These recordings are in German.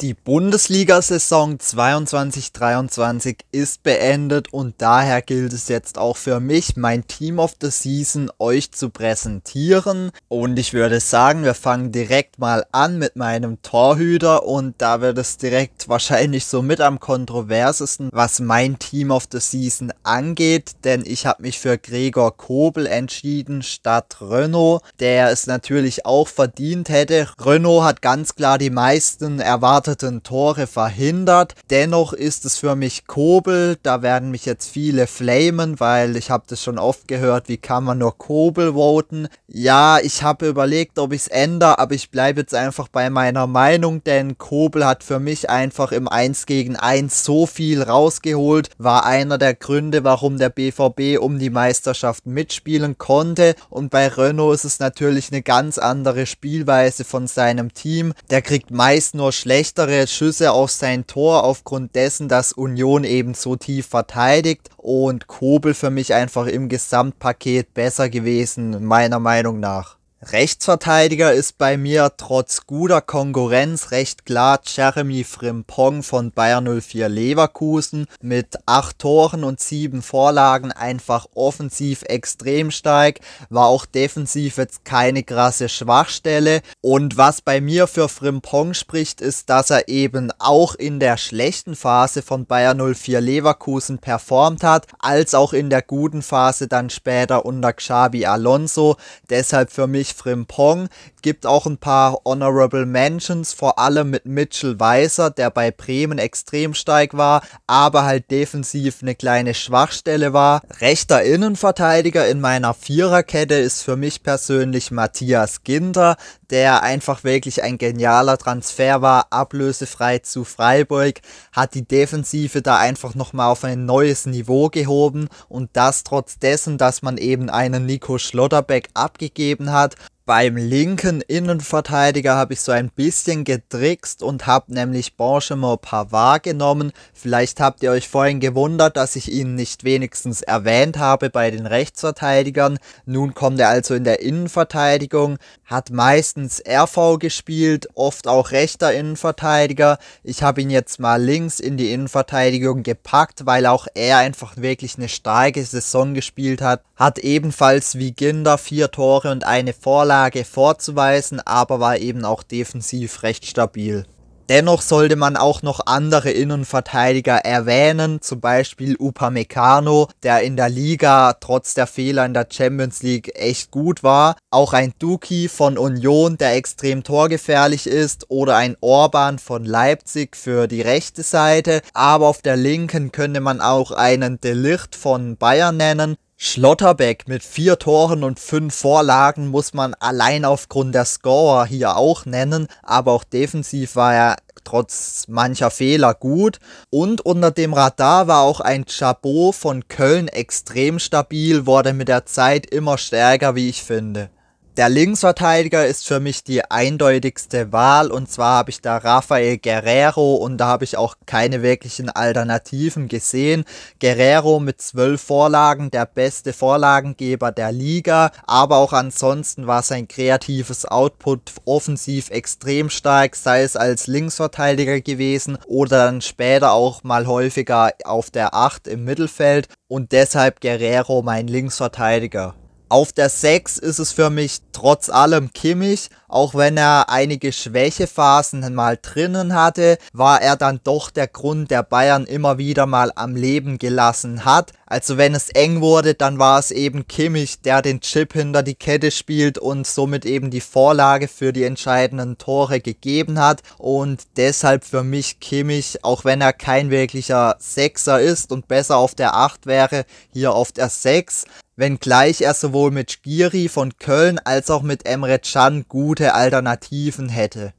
Die Bundesliga-Saison 22-23 ist beendet und daher gilt es jetzt auch für mich, mein Team of the Season euch zu präsentieren. Und ich würde sagen, wir fangen direkt mal an mit meinem Torhüter und da wird es direkt wahrscheinlich so mit am kontroversesten, was mein Team of the Season angeht, denn ich habe mich für Gregor Kobel entschieden statt Renault, der es natürlich auch verdient hätte. Renault hat ganz klar die meisten erwartet erwarteten Tore verhindert. Dennoch ist es für mich Kobel. Da werden mich jetzt viele flamen, weil ich habe das schon oft gehört, wie kann man nur Kobel voten. Ja, ich habe überlegt, ob ich es ändere, aber ich bleibe jetzt einfach bei meiner Meinung, denn Kobel hat für mich einfach im 1 gegen 1 so viel rausgeholt, war einer der Gründe, warum der BVB um die Meisterschaft mitspielen konnte. Und bei Renault ist es natürlich eine ganz andere Spielweise von seinem Team. Der kriegt meist nur schlecht letztere Schüsse auf sein Tor aufgrund dessen, dass Union eben so tief verteidigt und Kobel für mich einfach im Gesamtpaket besser gewesen, meiner Meinung nach. Rechtsverteidiger ist bei mir trotz guter Konkurrenz recht klar Jeremy Frimpong von Bayern 04 Leverkusen mit acht Toren und sieben Vorlagen einfach offensiv extrem steig, war auch defensiv jetzt keine krasse Schwachstelle und was bei mir für Frimpong spricht, ist, dass er eben auch in der schlechten Phase von Bayern 04 Leverkusen performt hat, als auch in der guten Phase dann später unter Xabi Alonso, deshalb für mich natürlich Frimpong. Gibt auch ein paar Honorable Mentions, vor allem mit Mitchell Weiser, der bei Bremen extrem steig war, aber halt defensiv eine kleine Schwachstelle war. Rechter Innenverteidiger in meiner Viererkette ist für mich persönlich Matthias Ginter, der einfach wirklich ein genialer Transfer war, ablösefrei zu Freiburg, hat die Defensive da einfach nochmal auf ein neues Niveau gehoben und das trotz dessen, dass man eben einen Nico Schlotterbeck abgegeben hat beim linken Innenverteidiger habe ich so ein bisschen getrickst und habe nämlich Benjamin Pavard genommen. Vielleicht habt ihr euch vorhin gewundert, dass ich ihn nicht wenigstens erwähnt habe bei den Rechtsverteidigern. Nun kommt er also in der Innenverteidigung, hat meistens RV gespielt, oft auch rechter Innenverteidiger. Ich habe ihn jetzt mal links in die Innenverteidigung gepackt, weil auch er einfach wirklich eine starke Saison gespielt hat. Hat ebenfalls wie Ginder vier Tore und eine Vorlage Niederlage vorzuweisen, aber war eben auch defensiv recht stabil. Dennoch sollte man auch noch andere Innenverteidiger erwähnen, zum Beispiel Upamecano, der in der Liga trotz der Fehler in der Champions League echt gut war, auch ein Duki von Union, der extrem torgefährlich ist, oder ein Orban von Leipzig für die rechte Seite, aber auf der linken könnte man auch einen Delicht von Bayern nennen, Schlotterbeck mit vier Toren und fünf Vorlagen muss man allein aufgrund der Scorer hier auch nennen, aber auch defensiv war er trotz mancher Fehler gut. Und unter dem Radar war auch ein Chabot von Köln extrem stabil, wurde mit der Zeit immer stärker, wie ich finde. Der Linksverteidiger ist für mich die eindeutigste Wahl und zwar habe ich da Rafael Guerrero und da habe ich auch keine wirklichen Alternativen gesehen. Guerrero mit zwölf Vorlagen, der beste Vorlagengeber der Liga, aber auch ansonsten war sein kreatives Output offensiv extrem stark, sei es als Linksverteidiger gewesen oder dann später auch mal häufiger auf der 8 im Mittelfeld und deshalb Guerrero mein Linksverteidiger. Auf der 6 ist es für mich trotz allem Kimmich, auch wenn er einige Schwächephasen mal drinnen hatte, war er dann doch der Grund, der Bayern immer wieder mal am Leben gelassen hat. Also wenn es eng wurde, dann war es eben Kimmich, der den Chip hinter die Kette spielt und somit eben die Vorlage für die entscheidenden Tore gegeben hat. Und deshalb für mich Kimmich, auch wenn er kein wirklicher Sechser ist und besser auf der Acht wäre, hier auf der Sechs wenngleich er sowohl mit Skiri von Köln als auch mit Emre Can gute Alternativen hätte.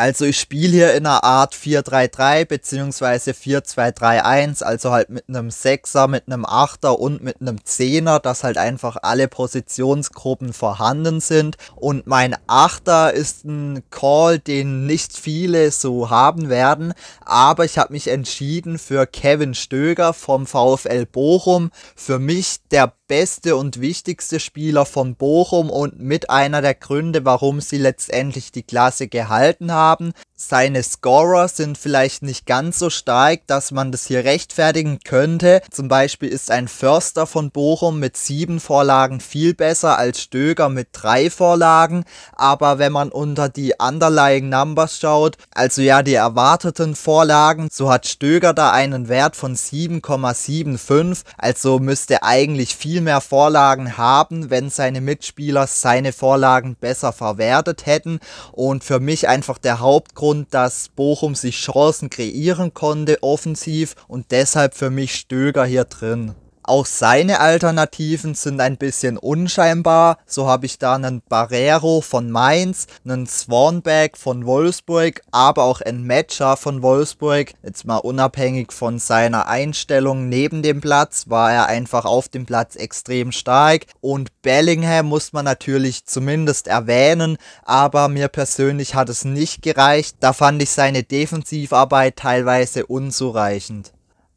Also ich spiele hier in einer Art 4-3-3 beziehungsweise 4-2-3-1, also halt mit einem Sechser, mit einem Achter und mit einem Zehner, dass halt einfach alle Positionsgruppen vorhanden sind. Und mein Achter ist ein Call, den nicht viele so haben werden, aber ich habe mich entschieden für Kevin Stöger vom VfL Bochum. Für mich der beste und wichtigste Spieler von Bochum und mit einer der Gründe, warum sie letztendlich die Klasse gehalten haben seine Scorer sind vielleicht nicht ganz so stark, dass man das hier rechtfertigen könnte. Zum Beispiel ist ein Förster von Bochum mit sieben Vorlagen viel besser als Stöger mit drei Vorlagen. Aber wenn man unter die Underlying Numbers schaut, also ja die erwarteten Vorlagen, so hat Stöger da einen Wert von 7,75. Also müsste eigentlich viel mehr Vorlagen haben, wenn seine Mitspieler seine Vorlagen besser verwertet hätten. Und für mich einfach der Hauptgrund, Grund, dass Bochum sich Chancen kreieren konnte offensiv und deshalb für mich Stöger hier drin. Auch seine Alternativen sind ein bisschen unscheinbar. So habe ich da einen Barrero von Mainz, einen Swanback von Wolfsburg, aber auch einen Matcher von Wolfsburg. Jetzt mal unabhängig von seiner Einstellung neben dem Platz, war er einfach auf dem Platz extrem stark. Und Bellingham muss man natürlich zumindest erwähnen, aber mir persönlich hat es nicht gereicht. Da fand ich seine Defensivarbeit teilweise unzureichend.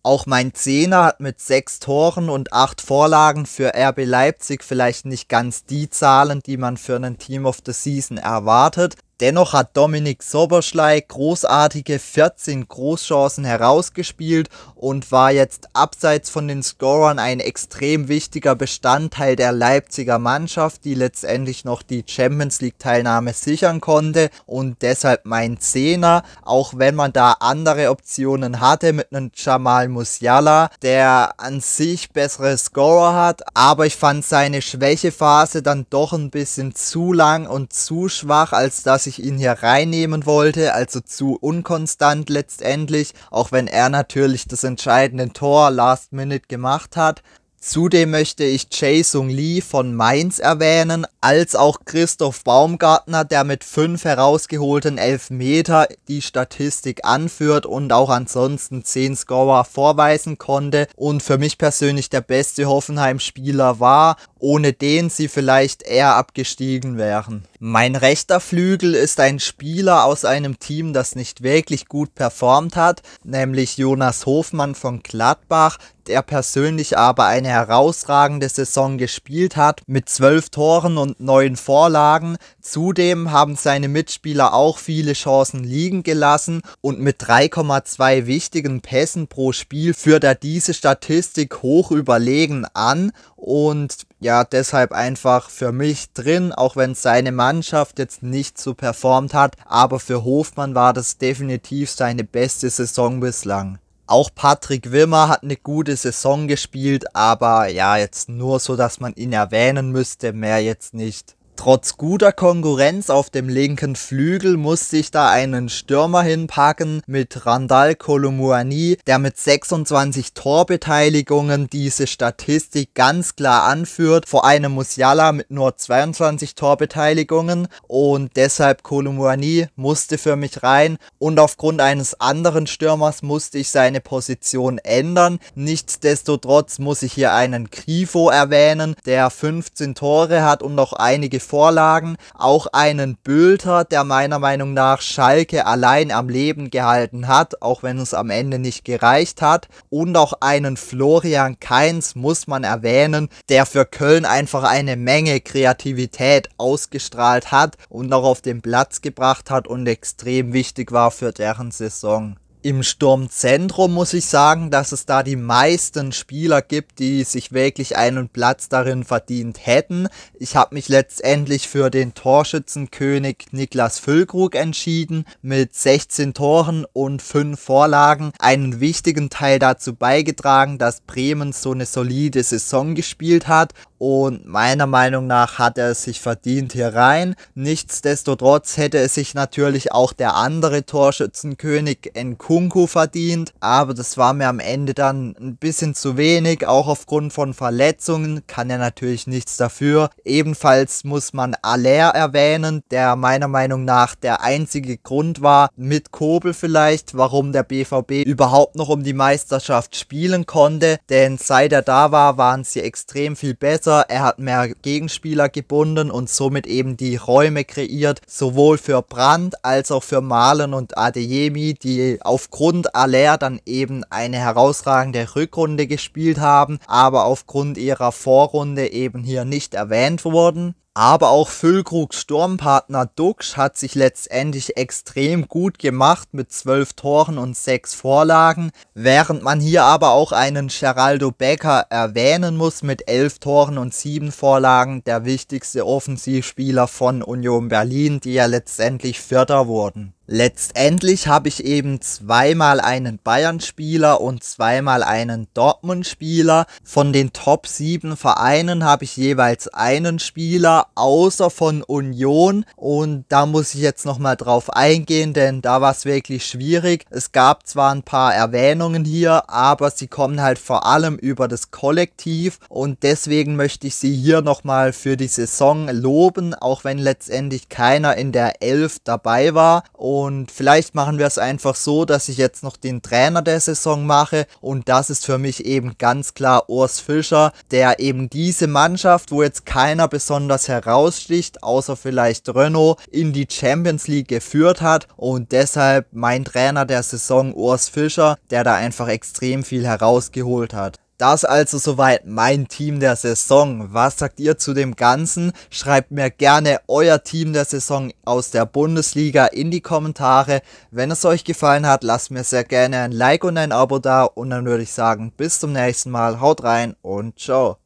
Auch mein Zehner hat mit sechs Toren und acht Vorlagen für RB Leipzig vielleicht nicht ganz die Zahlen, die man für einen Team of the Season erwartet, Dennoch hat Dominik Soberschlei großartige 14 Großchancen herausgespielt und war jetzt abseits von den Scorern ein extrem wichtiger Bestandteil der Leipziger Mannschaft, die letztendlich noch die Champions League Teilnahme sichern konnte und deshalb mein Zehner, auch wenn man da andere Optionen hatte mit einem Jamal Musiala, der an sich bessere Scorer hat, aber ich fand seine Schwächephase dann doch ein bisschen zu lang und zu schwach, als dass ich ich ihn hier reinnehmen wollte, also zu unkonstant letztendlich, auch wenn er natürlich das entscheidende Tor last minute gemacht hat. Zudem möchte ich Sung Lee von Mainz erwähnen, als auch Christoph Baumgartner, der mit fünf herausgeholten Elfmeter die Statistik anführt und auch ansonsten zehn Scorer vorweisen konnte und für mich persönlich der beste Hoffenheim-Spieler war, ohne den sie vielleicht eher abgestiegen wären. Mein rechter Flügel ist ein Spieler aus einem Team, das nicht wirklich gut performt hat, nämlich Jonas Hofmann von Gladbach, er persönlich aber eine herausragende Saison gespielt hat, mit zwölf Toren und neun Vorlagen. Zudem haben seine Mitspieler auch viele Chancen liegen gelassen und mit 3,2 wichtigen Pässen pro Spiel führt er diese Statistik hoch überlegen an und ja, deshalb einfach für mich drin, auch wenn seine Mannschaft jetzt nicht so performt hat, aber für Hofmann war das definitiv seine beste Saison bislang. Auch Patrick Wimmer hat eine gute Saison gespielt, aber ja, jetzt nur so, dass man ihn erwähnen müsste, mehr jetzt nicht. Trotz guter Konkurrenz auf dem linken Flügel musste ich da einen Stürmer hinpacken mit Randall Colomuani, der mit 26 Torbeteiligungen diese Statistik ganz klar anführt, vor einem Musiala mit nur 22 Torbeteiligungen und deshalb Colomuani musste für mich rein und aufgrund eines anderen Stürmers musste ich seine Position ändern. Nichtsdestotrotz muss ich hier einen Grifo erwähnen, der 15 Tore hat und noch einige Vorlagen, auch einen Bülter, der meiner Meinung nach Schalke allein am Leben gehalten hat, auch wenn es am Ende nicht gereicht hat. Und auch einen Florian Kainz muss man erwähnen, der für Köln einfach eine Menge Kreativität ausgestrahlt hat und auch auf den Platz gebracht hat und extrem wichtig war für deren Saison im Sturmzentrum muss ich sagen, dass es da die meisten Spieler gibt, die sich wirklich einen Platz darin verdient hätten. Ich habe mich letztendlich für den Torschützenkönig Niklas Füllkrug entschieden, mit 16 Toren und 5 Vorlagen einen wichtigen Teil dazu beigetragen, dass Bremen so eine solide Saison gespielt hat und meiner Meinung nach hat er es sich verdient hier rein. Nichtsdestotrotz hätte es sich natürlich auch der andere Torschützenkönig Nkunku verdient. Aber das war mir am Ende dann ein bisschen zu wenig. Auch aufgrund von Verletzungen kann er natürlich nichts dafür. Ebenfalls muss man Aller erwähnen, der meiner Meinung nach der einzige Grund war, mit Kobel vielleicht, warum der BVB überhaupt noch um die Meisterschaft spielen konnte. Denn seit er da war, waren sie extrem viel besser größer, er hat mehr Gegenspieler gebunden und somit eben die Räume kreiert, sowohl für Brandt als auch für Malen und Adeyemi, die aufgrund Aller dann eben eine herausragende Rückrunde gespielt haben, aber aufgrund ihrer Vorrunde eben hier nicht erwähnt wurden. Aber auch Füllkrugs Sturmpartner Dux hat sich letztendlich extrem gut gemacht mit 12 Toren und 6 Vorlagen, während man hier aber auch einen Geraldo Becker erwähnen muss mit 11 Toren und 7 Vorlagen, der wichtigste Offensivspieler von Union Berlin, die ja letztendlich Vierter wurden letztendlich habe ich eben zweimal einen Bayern-Spieler und zweimal einen Dortmund-Spieler. Von den Top 7 Vereinen habe ich jeweils einen Spieler, außer von Union. Und da muss ich jetzt nochmal drauf eingehen, denn da war es wirklich schwierig. Es gab zwar ein paar Erwähnungen hier, aber sie kommen halt vor allem über das Kollektiv. Und deswegen möchte ich sie hier nochmal für die Saison loben, auch wenn letztendlich keiner in der Elf dabei war. Und und vielleicht machen wir es einfach so, dass ich jetzt noch den Trainer der Saison mache. Und das ist für mich eben ganz klar Urs Fischer, der eben diese Mannschaft, wo jetzt keiner besonders heraussticht, außer vielleicht Renault, in die Champions League geführt hat. Und deshalb mein Trainer der Saison Urs Fischer, der da einfach extrem viel herausgeholt hat. Das also soweit mein Team der Saison. Was sagt ihr zu dem Ganzen? Schreibt mir gerne euer Team der Saison aus der Bundesliga in die Kommentare. Wenn es euch gefallen hat, lasst mir sehr gerne ein Like und ein Abo da und dann würde ich sagen, bis zum nächsten Mal. Haut rein und ciao.